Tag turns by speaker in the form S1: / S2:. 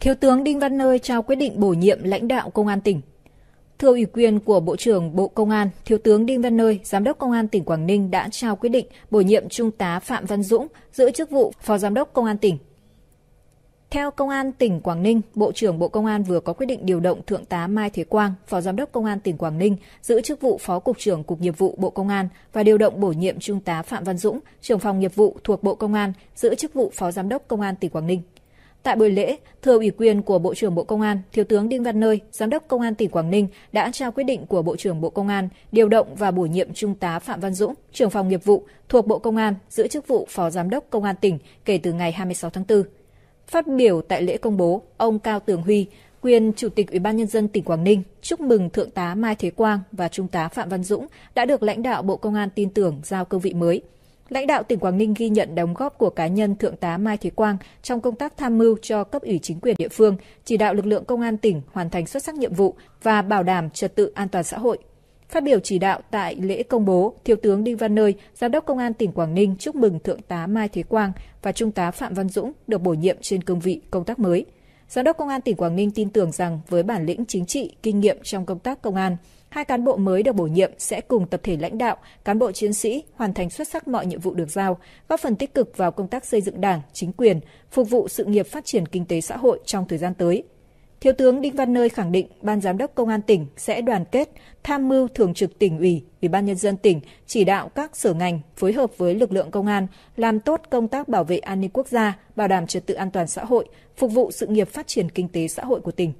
S1: Thiếu tướng Đinh Văn Nơi trao quyết định bổ nhiệm lãnh đạo Công an tỉnh. Thưa ủy quyền của Bộ trưởng Bộ Công an, Thiếu tướng Đinh Văn Nơi, Giám đốc Công an tỉnh Quảng Ninh đã trao quyết định bổ nhiệm Trung tá Phạm Văn Dũng giữ chức vụ Phó Giám đốc Công an tỉnh. Theo Công an tỉnh Quảng Ninh, Bộ trưởng Bộ Công an vừa có quyết định điều động Thượng tá Mai Thế Quang, Phó Giám đốc Công an tỉnh Quảng Ninh, giữ chức vụ Phó Cục trưởng Cục Nghiệp vụ Bộ Công an và điều động bổ nhiệm Trung tá Phạm Văn Dũng, trưởng phòng nghiệp vụ thuộc Bộ Công an, giữ chức vụ Phó Giám đốc Công an tỉnh Quảng Ninh. Tại buổi lễ, thừa ủy quyền của Bộ trưởng Bộ Công an, Thiếu tướng Đinh Văn Nơi, Giám đốc Công an tỉnh Quảng Ninh đã trao quyết định của Bộ trưởng Bộ Công an điều động và bổ nhiệm Trung tá Phạm Văn Dũng, trưởng phòng nghiệp vụ thuộc Bộ Công an giữ chức vụ Phó Giám đốc Công an tỉnh kể từ ngày 26 tháng 4. Phát biểu tại lễ công bố, ông Cao Tường Huy, quyền Chủ tịch Ủy ban Nhân dân tỉnh Quảng Ninh chúc mừng Thượng tá Mai Thế Quang và Trung tá Phạm Văn Dũng đã được lãnh đạo Bộ Công an tin tưởng giao cương vị mới – Lãnh đạo tỉnh Quảng Ninh ghi nhận đóng góp của cá nhân Thượng tá Mai Thế Quang trong công tác tham mưu cho cấp ủy chính quyền địa phương, chỉ đạo lực lượng công an tỉnh hoàn thành xuất sắc nhiệm vụ và bảo đảm trật tự an toàn xã hội. Phát biểu chỉ đạo tại lễ công bố, Thiếu tướng Đinh Văn Nơi, Giám đốc Công an tỉnh Quảng Ninh chúc mừng Thượng tá Mai Thế Quang và Trung tá Phạm Văn Dũng được bổ nhiệm trên cương vị công tác mới – Giám đốc Công an tỉnh Quảng Ninh tin tưởng rằng với bản lĩnh chính trị, kinh nghiệm trong công tác công an, hai cán bộ mới được bổ nhiệm sẽ cùng tập thể lãnh đạo, cán bộ chiến sĩ hoàn thành xuất sắc mọi nhiệm vụ được giao, góp phần tích cực vào công tác xây dựng Đảng, chính quyền, phục vụ sự nghiệp phát triển kinh tế xã hội trong thời gian tới. Thiếu tướng Đinh Văn Nơi khẳng định Ban Giám đốc Công an tỉnh sẽ đoàn kết, tham mưu Thường trực tỉnh ủy, Ủy ban Nhân dân tỉnh, chỉ đạo các sở ngành phối hợp với lực lượng công an, làm tốt công tác bảo vệ an ninh quốc gia, bảo đảm trật tự an toàn xã hội, phục vụ sự nghiệp phát triển kinh tế xã hội của tỉnh.